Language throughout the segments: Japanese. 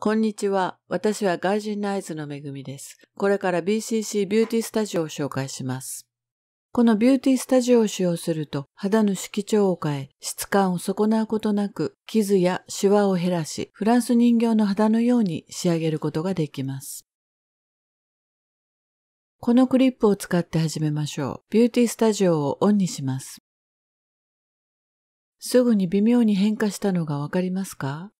こんにちは。私は外人ナイズのめぐみです。これから BCC ビューティースタジオを紹介します。このビューティースタジオを使用すると肌の色調を変え、質感を損なうことなく、傷やシワを減らし、フランス人形の肌のように仕上げることができます。このクリップを使って始めましょう。ビューティースタジオをオンにします。すぐに微妙に変化したのがわかりますか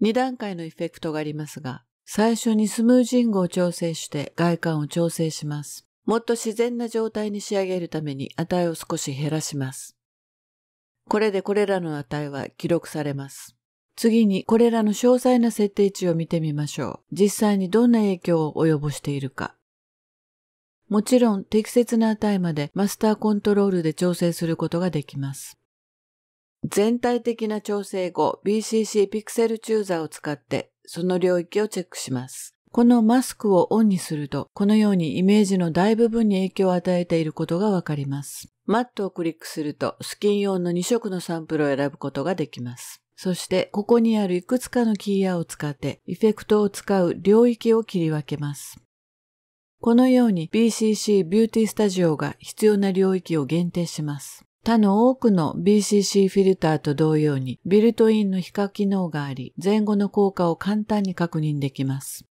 2段階のエフェクトがありますが、最初にスムージングを調整して外観を調整します。もっと自然な状態に仕上げるために値を少し減らします。これでこれらの値は記録されます。次にこれらの詳細な設定値を見てみましょう。実際にどんな影響を及ぼしているか。もちろん適切な値までマスターコントロールで調整することができます。全体的な調整後、BCC ピクセルチューザーを使って、その領域をチェックします。このマスクをオンにすると、このようにイメージの大部分に影響を与えていることがわかります。マットをクリックすると、スキン用の2色のサンプルを選ぶことができます。そして、ここにあるいくつかのキーヤーを使って、エフェクトを使う領域を切り分けます。このように BCC ビューティースタジオが必要な領域を限定します。他の多くの BCC フィルターと同様にビルトインの比較機能があり、前後の効果を簡単に確認できます。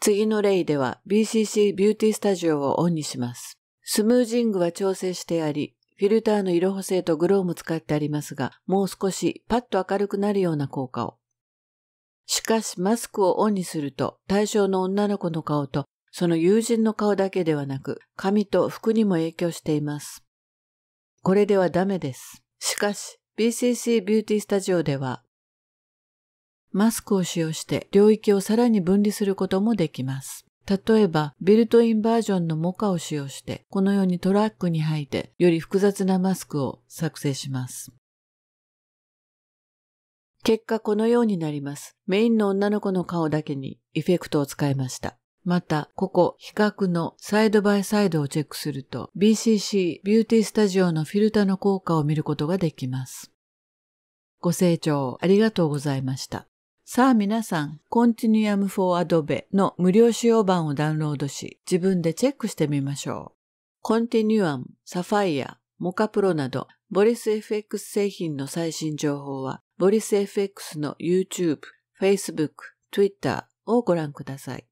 次の例では BCC ビューティースタジオをオンにします。スムージングは調整してあり、フィルターの色補正とグローも使ってありますが、もう少しパッと明るくなるような効果を。しかしマスクをオンにすると対象の女の子の顔とその友人の顔だけではなく、髪と服にも影響しています。これではダメです。しかし、BCC ビューティースタジオでは、マスクを使用して領域をさらに分離することもできます。例えば、ビルトインバージョンのモカを使用して、このようにトラックに入って、より複雑なマスクを作成します。結果このようになります。メインの女の子の顔だけにエフェクトを使いました。また、ここ、比較のサイドバイサイドをチェックすると、BCC ビューティースタジオのフィルタの効果を見ることができます。ご清聴ありがとうございました。さあ皆さん、Continuum for Adobe の無料使用版をダウンロードし、自分でチェックしてみましょう。Continuum、Sapphire、Mocha Pro など、ボリス FX 製品の最新情報は、ボリス FX の YouTube、Facebook、Twitter をご覧ください。